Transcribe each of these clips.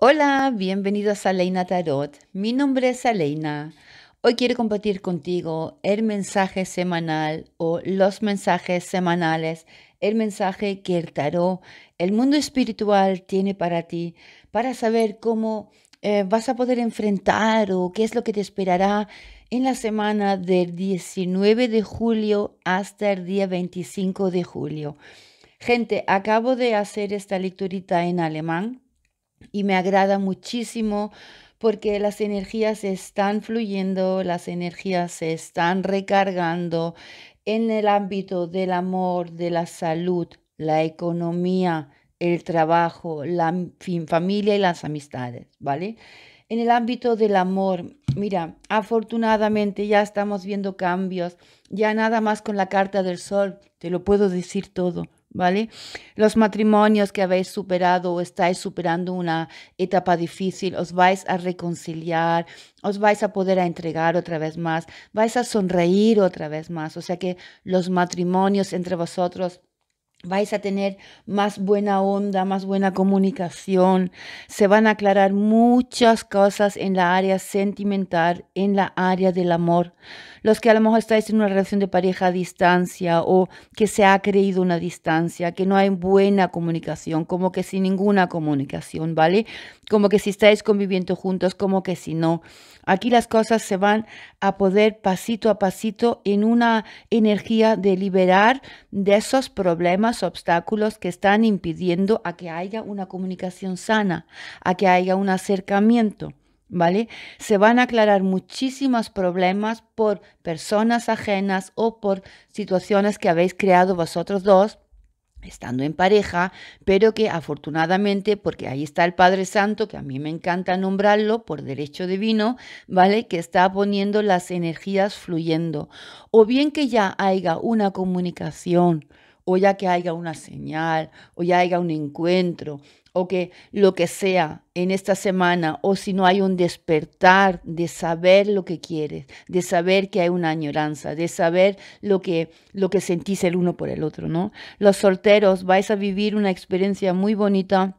Hola, bienvenidos a Leina Tarot. Mi nombre es Aleina. Hoy quiero compartir contigo el mensaje semanal o los mensajes semanales, el mensaje que el tarot, el mundo espiritual tiene para ti, para saber cómo eh, vas a poder enfrentar o qué es lo que te esperará en la semana del 19 de julio hasta el día 25 de julio. Gente, acabo de hacer esta lecturita en alemán y me agrada muchísimo porque las energías están fluyendo, las energías se están recargando en el ámbito del amor, de la salud, la economía, el trabajo, la familia y las amistades, ¿vale? En el ámbito del amor, mira, afortunadamente ya estamos viendo cambios, ya nada más con la carta del sol, te lo puedo decir todo. ¿vale? Los matrimonios que habéis superado o estáis superando una etapa difícil, os vais a reconciliar, os vais a poder a entregar otra vez más, vais a sonreír otra vez más, o sea que los matrimonios entre vosotros vais a tener más buena onda, más buena comunicación, se van a aclarar muchas cosas en la área sentimental, en la área del amor los que a lo mejor estáis en una relación de pareja a distancia o que se ha creído una distancia, que no hay buena comunicación, como que sin ninguna comunicación, ¿vale? Como que si estáis conviviendo juntos, como que si no. Aquí las cosas se van a poder pasito a pasito en una energía de liberar de esos problemas, obstáculos que están impidiendo a que haya una comunicación sana, a que haya un acercamiento. ¿vale? Se van a aclarar muchísimos problemas por personas ajenas o por situaciones que habéis creado vosotros dos estando en pareja, pero que afortunadamente, porque ahí está el Padre Santo, que a mí me encanta nombrarlo por derecho divino, ¿vale? Que está poniendo las energías fluyendo. O bien que ya haya una comunicación, o ya que haya una señal, o ya haya un encuentro, o que lo que sea en esta semana, o si no hay un despertar de saber lo que quieres, de saber que hay una añoranza, de saber lo que, lo que sentís el uno por el otro, ¿no? Los solteros vais a vivir una experiencia muy bonita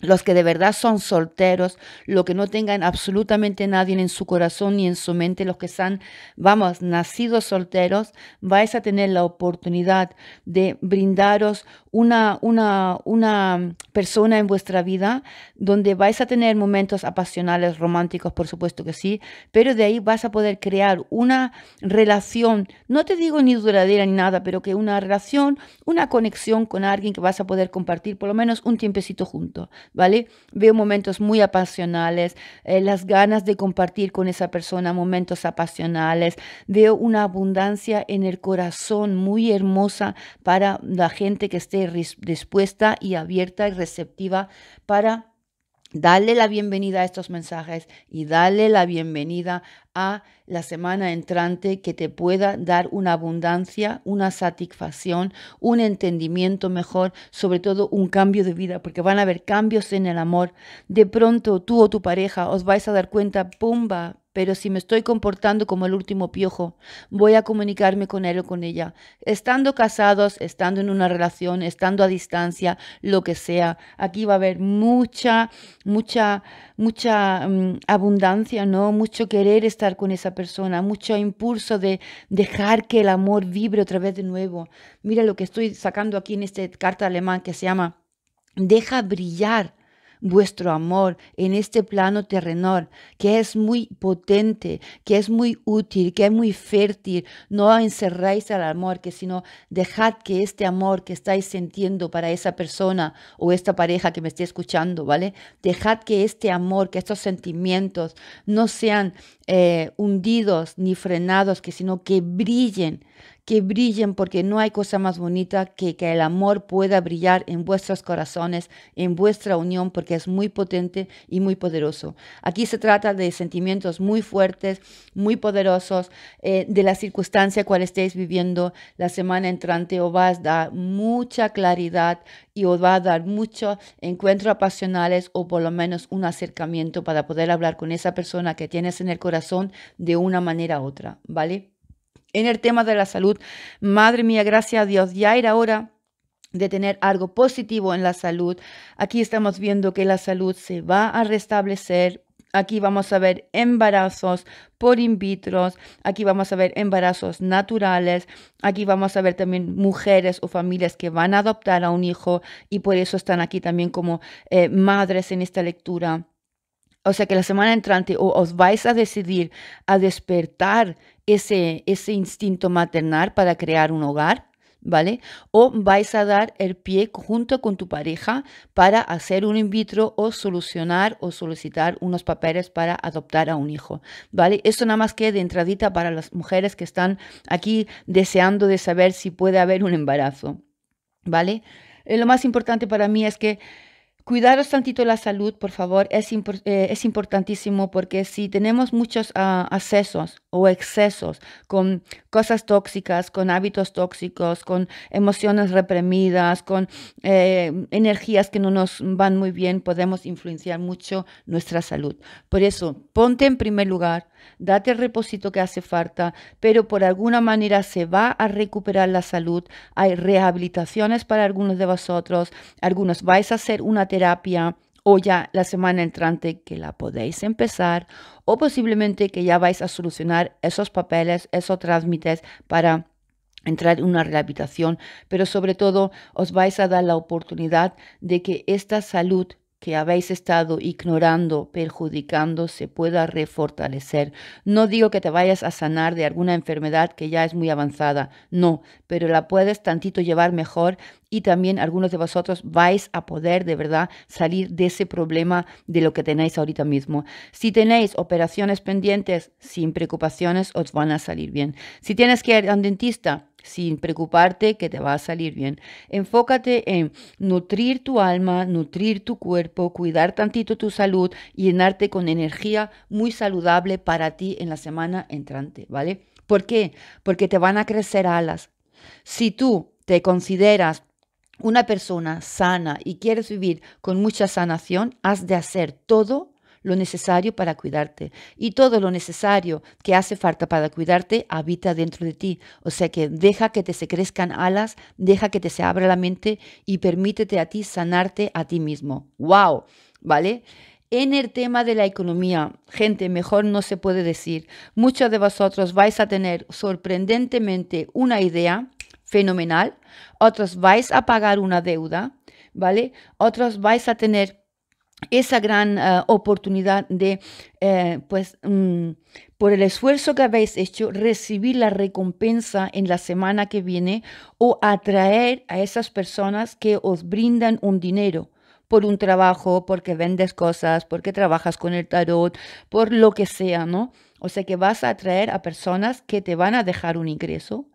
los que de verdad son solteros, los que no tengan absolutamente nadie en su corazón ni en su mente, los que están, vamos, nacidos solteros, vais a tener la oportunidad de brindaros una, una, una persona en vuestra vida donde vais a tener momentos apasionales, románticos, por supuesto que sí, pero de ahí vas a poder crear una relación, no te digo ni duradera ni nada, pero que una relación, una conexión con alguien que vas a poder compartir por lo menos un tiempecito juntos. Veo momentos muy apasionales, eh, las ganas de compartir con esa persona momentos apasionales, veo una abundancia en el corazón muy hermosa para la gente que esté dispuesta y abierta y receptiva para Dale la bienvenida a estos mensajes y dale la bienvenida a la semana entrante que te pueda dar una abundancia, una satisfacción, un entendimiento mejor, sobre todo un cambio de vida, porque van a haber cambios en el amor. De pronto tú o tu pareja os vais a dar cuenta, pumba, pero si me estoy comportando como el último piojo, voy a comunicarme con él o con ella. Estando casados, estando en una relación, estando a distancia, lo que sea, aquí va a haber mucha, mucha, mucha mm, abundancia, ¿no? Mucho querer estar con esa persona, mucho impulso de dejar que el amor vibre otra vez de nuevo. Mira lo que estoy sacando aquí en esta carta alemán que se llama Deja brillar vuestro amor en este plano terrenal, que es muy potente, que es muy útil, que es muy fértil. No encerráis al amor, que sino dejad que este amor que estáis sintiendo para esa persona o esta pareja que me esté escuchando, ¿vale? Dejad que este amor, que estos sentimientos no sean eh, hundidos ni frenados, que sino que brillen, que brillen porque no hay cosa más bonita que que el amor pueda brillar en vuestros corazones, en vuestra unión, porque es muy potente y muy poderoso. Aquí se trata de sentimientos muy fuertes, muy poderosos, eh, de la circunstancia cual estéis viviendo la semana entrante, os va a dar mucha claridad y os va a dar muchos encuentros apasionales o por lo menos un acercamiento para poder hablar con esa persona que tienes en el corazón de una manera u otra, ¿vale? en el tema de la salud. Madre mía, gracias a Dios, ya era hora de tener algo positivo en la salud. Aquí estamos viendo que la salud se va a restablecer. Aquí vamos a ver embarazos por in vitro, aquí vamos a ver embarazos naturales, aquí vamos a ver también mujeres o familias que van a adoptar a un hijo y por eso están aquí también como eh, madres en esta lectura. O sea que la semana entrante os vais a decidir a despertar ese, instinto maternal para crear un hogar, ¿vale? O vais a dar el pie junto con tu pareja para hacer un in vitro o solucionar o solicitar unos papeles para adoptar a un hijo, ¿vale? Esto nada más que de entradita para las mujeres que están aquí deseando de saber si puede haber un embarazo, ¿vale? Eh, lo más importante para mí es que Cuidaros tantito la salud, por favor, es, eh, es importantísimo porque si tenemos muchos ah, accesos o excesos con cosas tóxicas, con hábitos tóxicos, con emociones reprimidas, con eh, energías que no nos van muy bien, podemos influenciar mucho nuestra salud. Por eso, ponte en primer lugar, date el reposito que hace falta, pero por alguna manera se va a recuperar la salud. Hay rehabilitaciones para algunos de vosotros, algunos vais a hacer una terapia o ya la semana entrante que la podéis empezar o posiblemente que ya vais a solucionar esos papeles, esos trámites para entrar en una rehabilitación, pero sobre todo os vais a dar la oportunidad de que esta salud que habéis estado ignorando, perjudicando, se pueda refortalecer. No digo que te vayas a sanar de alguna enfermedad que ya es muy avanzada, no, pero la puedes tantito llevar mejor y también algunos de vosotros vais a poder de verdad salir de ese problema de lo que tenéis ahorita mismo. Si tenéis operaciones pendientes, sin preocupaciones, os van a salir bien. Si tienes que ir a un dentista, sin preocuparte que te va a salir bien. Enfócate en nutrir tu alma, nutrir tu cuerpo, cuidar tantito tu salud, llenarte con energía muy saludable para ti en la semana entrante, ¿vale? ¿Por qué? Porque te van a crecer alas. Si tú te consideras una persona sana y quieres vivir con mucha sanación, has de hacer todo lo necesario para cuidarte. Y todo lo necesario que hace falta para cuidarte habita dentro de ti. O sea que deja que te se crezcan alas, deja que te se abra la mente y permítete a ti sanarte a ti mismo. ¡Wow! ¿Vale? En el tema de la economía, gente, mejor no se puede decir, muchos de vosotros vais a tener sorprendentemente una idea fenomenal, otros vais a pagar una deuda, ¿vale? Otros vais a tener esa gran eh, oportunidad de, eh, pues, mm, por el esfuerzo que habéis hecho, recibir la recompensa en la semana que viene o atraer a esas personas que os brindan un dinero por un trabajo, porque vendes cosas, porque trabajas con el tarot, por lo que sea, ¿no? O sea que vas a atraer a personas que te van a dejar un ingreso,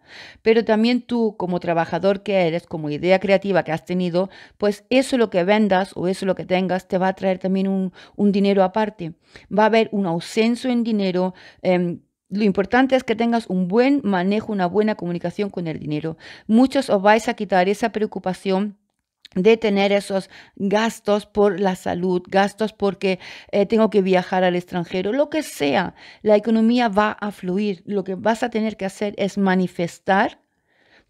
pero también tú como trabajador que eres, como idea creativa que has tenido, pues eso lo que vendas o eso lo que tengas te va a traer también un, dinero aparte. Va a haber un ausenso en dinero. Em, lo importante es que tengas un buen manejo, una buena comunicación con el dinero. Muchos os vais a quitar esa preocupación de tener esos gastos por la salud, gastos porque eh, tengo que viajar al extranjero, lo que sea, la economía va a fluir. Lo que vas a tener que hacer es manifestar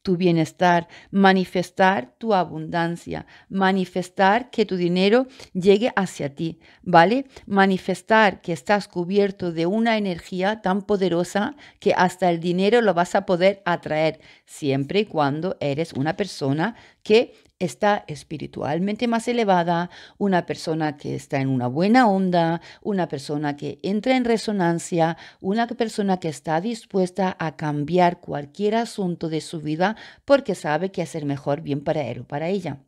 tu bienestar, manifestar tu abundancia, manifestar que tu dinero llegue hacia ti, ¿vale? Manifestar que estás cubierto de una energía tan poderosa que hasta el dinero lo vas a poder atraer, siempre y cuando eres una persona que está espiritualmente más elevada, una persona que está en una buena onda, una persona que entra en resonancia, una persona que está dispuesta a cambiar cualquier asunto de su vida porque sabe que hacer mejor bien para él o para ella.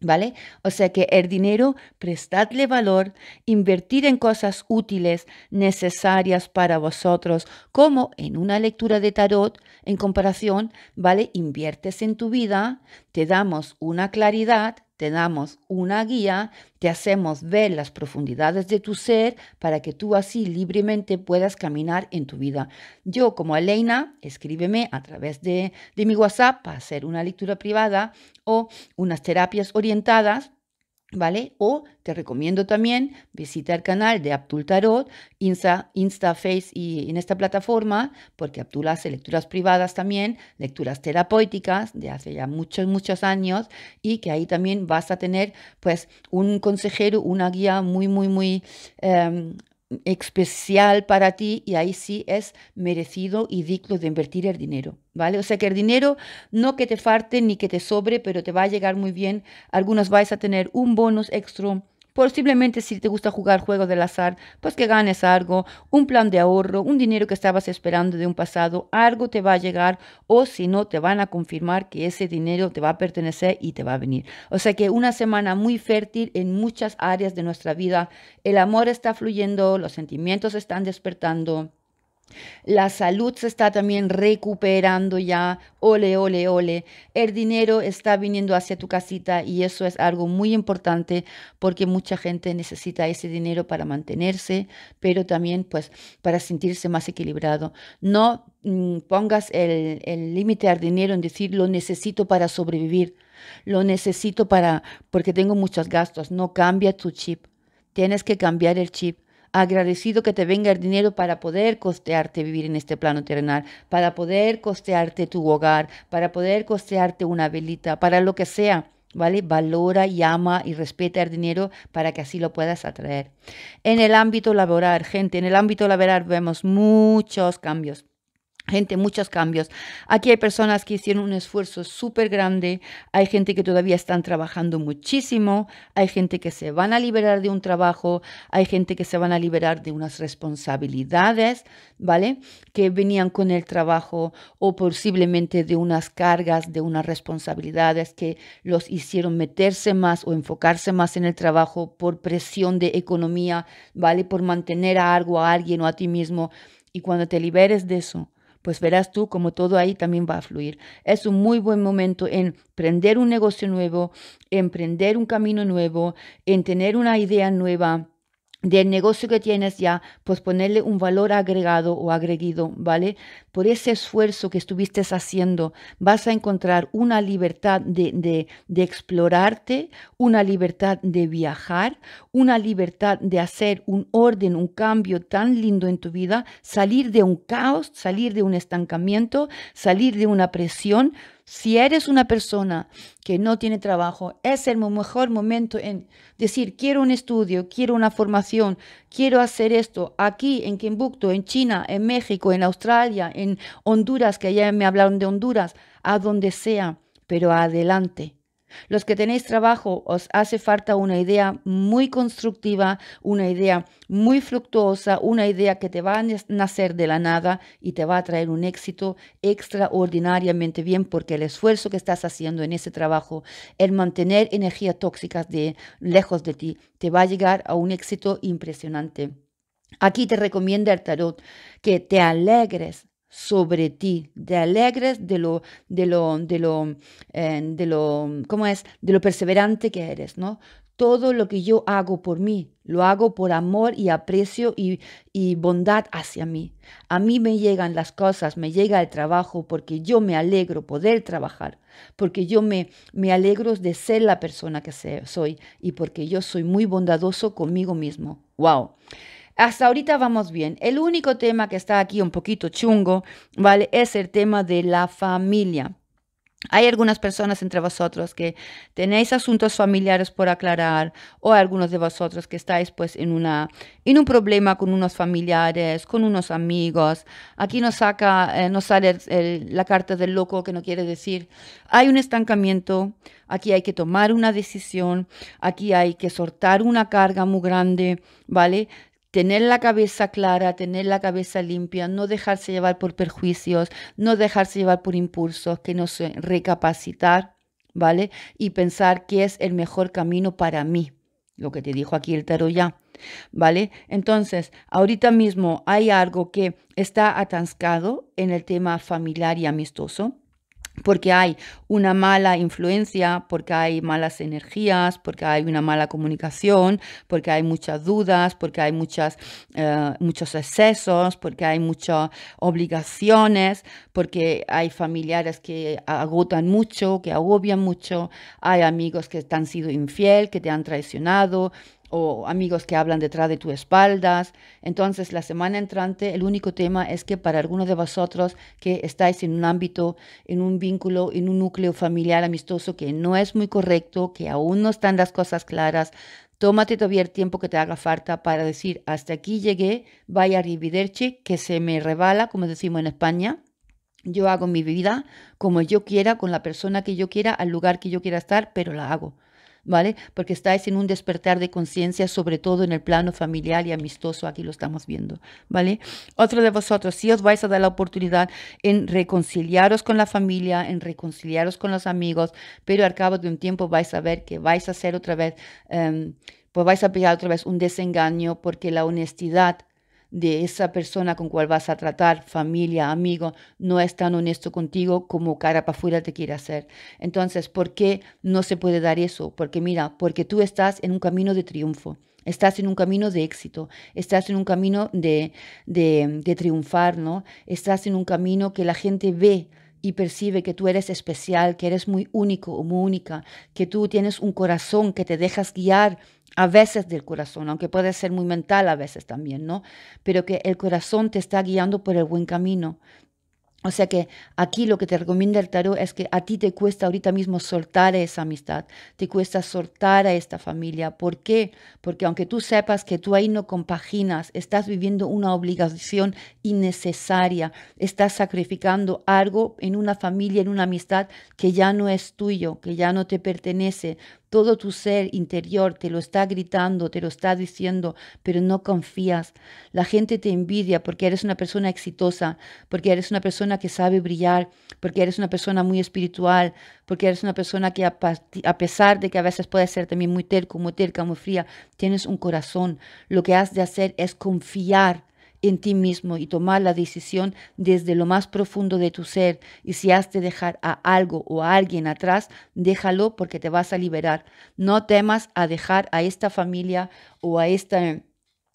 ¿Vale? O sea que el dinero, prestadle valor, invertir en cosas útiles, necesarias para vosotros, como en una lectura de tarot, en comparación, ¿vale? Inviertes en tu vida, te damos una claridad, te damos una guía, te hacemos ver las profundidades de tu ser para que tú así libremente puedas caminar en tu vida. Yo como Elena, escríbeme a través de, de mi WhatsApp para hacer una lectura privada o unas terapias orientadas ¿Vale? O te recomiendo también visitar el canal de Abdul Tarot, Insta, InstaFace y en esta plataforma, porque Abdul hace lecturas privadas también, lecturas terapéuticas de hace ya muchos, muchos años, y que ahí también vas a tener pues un consejero, una guía muy, muy, muy em, especial para ti y ahí sí es merecido y digno de invertir el dinero, ¿vale? O sea que el dinero no que te falte ni que te sobre, pero te va a llegar muy bien. Algunos vais a tener un bonus extra Posiblemente si te gusta jugar juegos del azar, pues que ganes algo, un plan de ahorro, un dinero que estabas esperando de un pasado, algo te va a llegar o si no, te van a confirmar que ese dinero te va a pertenecer y te va a venir. O sea que una semana muy fértil en muchas áreas de nuestra vida. El amor está fluyendo, los sentimientos están despertando la salud se está también recuperando ya, ole, ole, ole. El dinero está viniendo hacia tu casita y eso es algo muy importante porque mucha gente necesita ese dinero para mantenerse, pero también pues para sentirse más equilibrado. No mm, pongas el límite al dinero en decir lo necesito para sobrevivir, lo necesito para, porque tengo muchos gastos. No cambia tu chip, tienes que cambiar el chip agradecido que te venga el dinero para poder costearte vivir en este plano terrenal, para poder costearte tu hogar, para poder costearte una velita, para lo que sea. ¿Vale? Valora y ama y respeta el dinero para que así lo puedas atraer. En el ámbito laboral, gente, en el ámbito laboral vemos muchos cambios. Gente, muchos cambios. Aquí hay personas que hicieron un esfuerzo súper grande, hay gente que todavía están trabajando muchísimo, hay gente que se van a liberar de un trabajo, hay gente que se van a liberar de unas responsabilidades, ¿vale? Que venían con el trabajo o posiblemente de unas cargas, de unas responsabilidades que los hicieron meterse más o enfocarse más en el trabajo por presión de economía, ¿vale? Por mantener a algo, a alguien o a ti mismo. Y cuando te liberes de eso, pues verás tú como todo ahí también va a fluir. Es un muy buen momento en emprender un negocio nuevo, emprender un camino nuevo, en tener una idea nueva del negocio que tienes ya, pues ponerle un valor agregado o agregado, ¿vale? Por ese esfuerzo que estuviste haciendo, vas a encontrar una libertad de, de, de explorarte, una libertad de viajar, una libertad de hacer un orden, un cambio tan lindo en tu vida, salir de un caos, salir de un estancamiento, salir de una presión, si eres una persona que no tiene trabajo, es el mejor momento en decir, quiero un estudio, quiero una formación, quiero hacer esto aquí en Kimbukto, en China, en México, en Australia, en Honduras, que ya me hablaron de Honduras, a donde sea, pero adelante. Los que tenéis trabajo, os hace falta una idea muy constructiva, una idea muy fructuosa, una idea que te va a nacer de la nada y te va a traer un éxito extraordinariamente bien porque el esfuerzo que estás haciendo en ese trabajo, el mantener energías tóxicas de lejos de ti, te va a llegar a un éxito impresionante. Aquí te recomienda el tarot que te alegres sobre ti, de alegres de lo, de lo, de lo, eh, de lo, ¿cómo es? De lo perseverante que eres, ¿no? Todo lo que yo hago por mí, lo hago por amor y aprecio y, y bondad hacia mí. A mí me llegan las cosas, me llega el trabajo porque yo me alegro poder trabajar, porque yo me, me alegro de ser la persona que soy y porque yo soy muy bondadoso conmigo mismo. ¡Wow! Hasta ahorita vamos bien. El único tema que está aquí un poquito chungo, ¿vale? Es el tema de la familia. Hay algunas personas entre vosotros que tenéis asuntos familiares por aclarar o algunos de vosotros que estáis pues en, una, en un problema con unos familiares, con unos amigos. Aquí nos, saca, eh, sale la carta del loco que no quiere decir. Hay un estancamiento, aquí hay que tomar una decisión, aquí hay que soltar una carga muy grande, ¿vale? tener la cabeza clara, tener la cabeza limpia, no dejarse llevar por perjuicios, no dejarse llevar por impulsos, que no se recapacitar, ¿vale? Y pensar qué es el mejor camino para mí, lo que te dijo aquí el tarot ya, ¿vale? Entonces, ahorita mismo hay algo que está atascado en el tema familiar y amistoso, porque hay una mala influencia, porque hay malas energías, porque hay una mala comunicación, porque hay muchas dudas, porque hay eh, muchos excesos, porque hay muchas obligaciones, porque hay familiares que agotan mucho, que agobian mucho, hay amigos que han sido infiel, que te han traicionado, o amigos que hablan detrás de tu espaldas. Entonces, la semana entrante, el único tema es que para algunos de vosotros que estáis en un ámbito, en un vínculo, en un núcleo familiar amistoso que no es muy correcto, que aún no están las cosas claras, tómate todavía el tiempo que te haga falta para decir, hasta aquí llegué, vaya a arrivederci, que se me rebala, como decimos en España, yo hago mi vida como yo quiera, con la persona que yo quiera, al lugar que yo quiera estar, pero la hago. ¿vale? Porque estáis en un despertar de conciencia, sobre todo en el plano familiar y amistoso, aquí lo estamos viendo, ¿vale? Otro de vosotros, si os vais a dar la oportunidad en reconciliaros con la familia, en reconciliaros con los amigos, pero al cabo de un tiempo vais a ver que vais a hacer otra vez, em, pues vais a pillar otra vez un desengaño porque la honestidad de esa persona con cual vas a tratar, familia, amigo, no es tan honesto contigo como cara para afuera te quiere hacer. Entonces, ¿por qué no se puede dar eso? Porque mira, porque tú estás en un camino de triunfo. Estás en un camino de éxito, estás en un camino de, de, de triunfar, ¿no? Estás en un camino que la gente ve, y percibe que tú eres especial, que eres muy único o muy única, que tú tienes un corazón que te dejas guiar a veces del corazón, aunque puede ser muy mental a veces también, ¿no? Pero que el corazón te está guiando por el buen camino o sea que aquí lo que te recomienda el tarot es que a ti te cuesta ahorita mismo soltar esa amistad, te cuesta soltar a esta familia. ¿Por qué? Porque aunque tú sepas que tú ahí no compaginas, estás viviendo una obligación innecesaria, estás sacrificando algo en una familia, en una amistad que ya no es tuyo, que ya no te pertenece, todo tu ser interior te lo está gritando, te lo está diciendo, pero no confías. La gente te envidia porque eres una persona exitosa, porque eres una persona que sabe brillar, porque eres una persona muy espiritual, porque eres una persona que a, pesar de que a veces puede ser también muy terco, muy terca, muy fría, tienes un corazón. Lo que has de hacer es confiar en ti mismo y tomar la decisión desde lo más profundo de tu ser. Y si has de dejar a algo o a alguien atrás, déjalo porque te vas a liberar. No temas a dejar a esta familia o a esta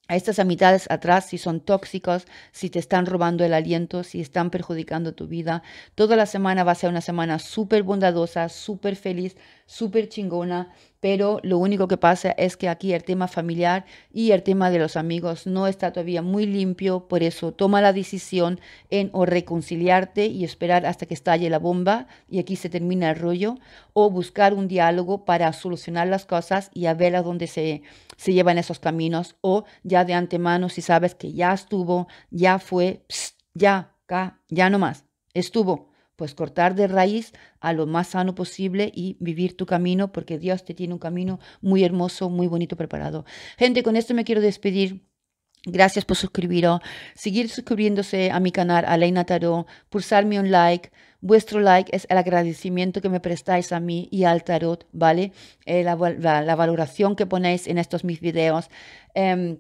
a estas amistades atrás si son tóxicos, si te están robando el aliento, si están perjudicando tu vida. Toda la semana va a ser una semana súper bondadosa, súper feliz, súper chingona pero lo único que pasa es que aquí el tema familiar y el tema de los amigos no está todavía muy limpio, por eso toma la decisión en o reconciliarte y esperar hasta que estalle la bomba y aquí se termina el rollo, o buscar un diálogo para solucionar las cosas y a ver a dónde se, se llevan esos caminos, o ya de antemano si sabes que ya estuvo, ya fue, ya ya, ya no más, estuvo pues cortar de raíz a lo más sano posible y vivir tu camino, porque Dios te tiene un camino muy hermoso, muy bonito preparado. Gente, con esto me quiero despedir. Gracias por suscribiros, oh. seguir suscribiéndose a mi canal Alaina Tarot, pulsarme un like. Vuestro like es el agradecimiento que me prestáis a mí y al tarot, ¿vale? Eh, la, valoración que ponéis en estos mis videos. Em,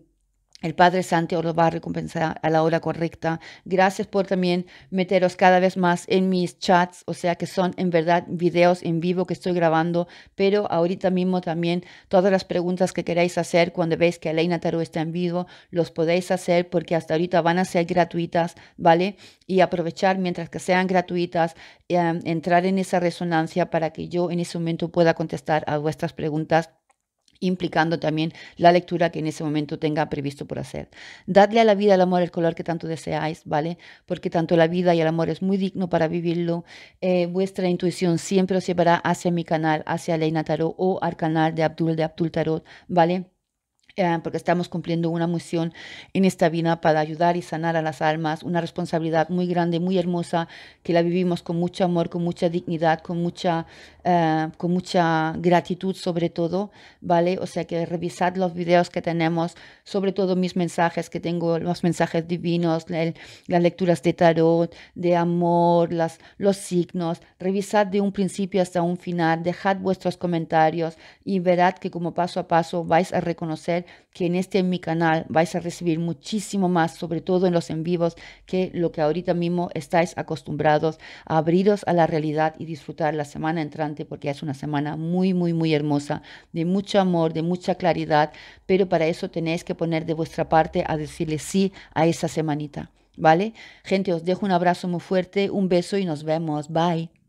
el Padre Santo os lo va a recompensar a la hora correcta. Gracias por también meteros cada vez más en mis chats, o sea que son en verdad videos en vivo que estoy grabando, pero ahorita mismo también todas las preguntas que queráis hacer cuando veis que Elena Taru está en vivo, los podéis hacer porque hasta ahorita van a ser gratuitas, ¿vale? Y aprovechar mientras que sean gratuitas, eh, entrar en esa resonancia para que yo en ese momento pueda contestar a vuestras preguntas implicando también la lectura que en ese momento tenga previsto por hacer. Dadle a la vida, al amor, el color que tanto deseáis, ¿vale? Porque tanto la vida y el amor es muy digno para vivirlo. Eh, vuestra intuición siempre os llevará hacia mi canal, hacia Leina Tarot o al canal de Abdul, de Abdul Tarot, ¿vale? Eh, porque estamos cumpliendo una misión en esta vida para ayudar y sanar a las almas, una responsabilidad muy grande, muy hermosa, que la vivimos con mucho amor, con mucha dignidad, con mucha, eh, con mucha gratitud sobre todo, ¿vale? O sea que revisad los videos que tenemos, sobre todo mis mensajes que tengo, los mensajes divinos, las lecturas de tarot, de amor, las, los signos, revisad de un principio hasta un final, dejad vuestros comentarios y verad que como paso a paso vais a reconocer que en este en mi canal vais a recibir muchísimo más, sobre todo en los en vivos, que lo que ahorita mismo estáis acostumbrados a abriros a la realidad y disfrutar la semana entrante, porque es una semana muy, muy, muy hermosa, de mucho amor, de mucha claridad, pero para eso tenéis que poner de vuestra parte a decirle sí a esa semanita. ¿Vale? Gente, os dejo un abrazo muy fuerte, un beso y nos vemos. Bye.